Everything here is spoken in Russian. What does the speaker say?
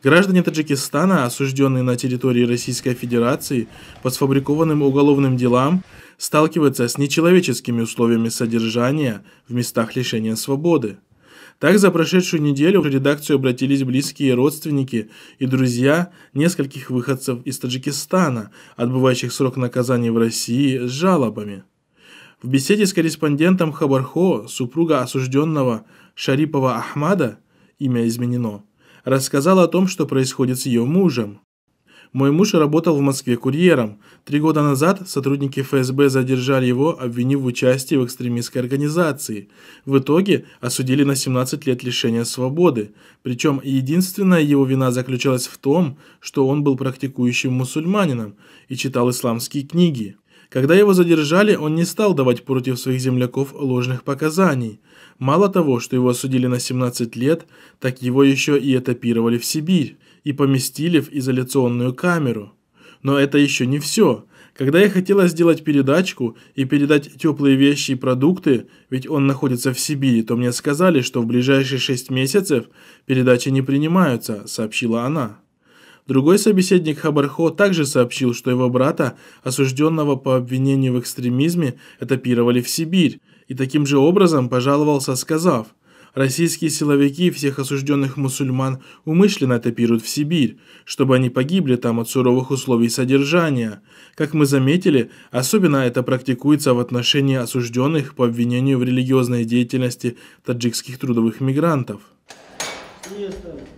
Граждане Таджикистана, осужденные на территории Российской Федерации по сфабрикованным уголовным делам, сталкиваются с нечеловеческими условиями содержания в местах лишения свободы. Так, за прошедшую неделю в редакцию обратились близкие родственники и друзья нескольких выходцев из Таджикистана, отбывающих срок наказания в России с жалобами. В беседе с корреспондентом Хабархо супруга осужденного Шарипова Ахмада, имя изменено, рассказала о том, что происходит с ее мужем. Мой муж работал в Москве курьером. Три года назад сотрудники ФСБ задержали его, обвинив в участии в экстремистской организации. В итоге осудили на 17 лет лишения свободы. Причем единственная его вина заключалась в том, что он был практикующим мусульманином и читал исламские книги. Когда его задержали, он не стал давать против своих земляков ложных показаний. Мало того, что его осудили на 17 лет, так его еще и этапировали в Сибирь и поместили в изоляционную камеру. Но это еще не все. Когда я хотела сделать передачку и передать теплые вещи и продукты, ведь он находится в Сибири, то мне сказали, что в ближайшие 6 месяцев передачи не принимаются, сообщила она. Другой собеседник Хабархо также сообщил, что его брата, осужденного по обвинению в экстремизме, этапировали в Сибирь, и таким же образом пожаловался, сказав «Российские силовики всех осужденных мусульман умышленно этапируют в Сибирь, чтобы они погибли там от суровых условий содержания. Как мы заметили, особенно это практикуется в отношении осужденных по обвинению в религиозной деятельности таджикских трудовых мигрантов». Приветствую.